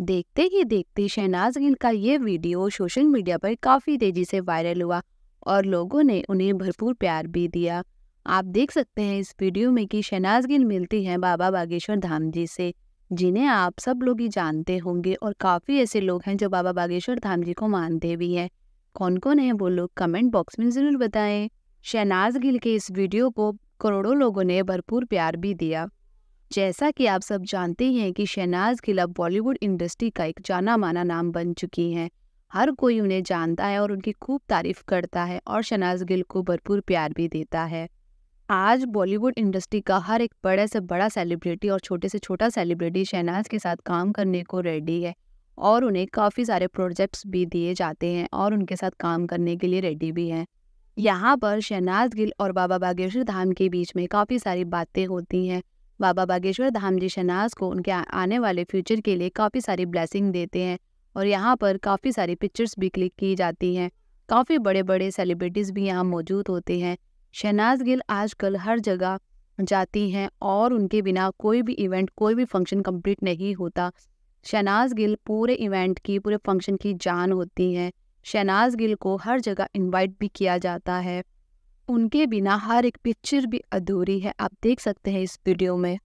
देखते ही देखते शहनाज गिल का ये वीडियो सोशल मीडिया पर काफ़ी तेज़ी से वायरल हुआ और लोगों ने उन्हें भरपूर प्यार भी दिया आप देख सकते हैं इस वीडियो में कि शहनाज गिल मिलती हैं बाबा बागेश्वर धाम जी से जिन्हें आप सब लोग ही जानते होंगे और काफ़ी ऐसे लोग हैं जो बाबा बागेश्वर धाम जी को मानते भी हैं कौन कौन है वो लोग कमेंट बॉक्स में ज़रूर बताएं शहनाज गिल के इस वीडियो को करोड़ों लोगों ने भरपूर प्यार भी दिया जैसा कि आप सब जानते ही हैं कि शहनाज गिल अब बॉलीवुड इंडस्ट्री का एक जाना माना नाम बन चुकी हैं हर कोई उन्हें जानता है और उनकी खूब तारीफ करता है और शहनाज गिल को भरपूर प्यार भी देता है आज बॉलीवुड इंडस्ट्री का हर एक बड़े से बड़ा सेलिब्रिटी और छोटे से छोटा सेलिब्रिटी शहनाज के साथ काम करने को रेडी है और उन्हें काफ़ी सारे प्रोजेक्ट्स भी दिए जाते हैं और उनके साथ काम करने के लिए रेडी भी हैं यहाँ पर शहनाज गिल और बाबा बागेश्वर धाम के बीच में काफ़ी सारी बातें होती हैं बाबा बागेश्वर धाम जी शहनाज को उनके आने वाले फ्यूचर के लिए काफ़ी सारी ब्लैसिंग देते हैं और यहाँ पर काफ़ी सारी पिक्चर्स भी क्लिक की जाती हैं काफ़ी बड़े बड़े सेलिब्रिटीज़ भी यहाँ मौजूद होते हैं शहनाज गिल आजकल हर जगह जाती हैं और उनके बिना कोई भी इवेंट कोई भी फंक्शन कंप्लीट नहीं होता शहनाज गिल पूरे इवेंट की पूरे फंक्शन की जान होती हैं शहनाज गिल को हर जगह इनवाइट भी किया जाता है उनके बिना हर एक पिक्चर भी अधूरी है आप देख सकते हैं इस वीडियो में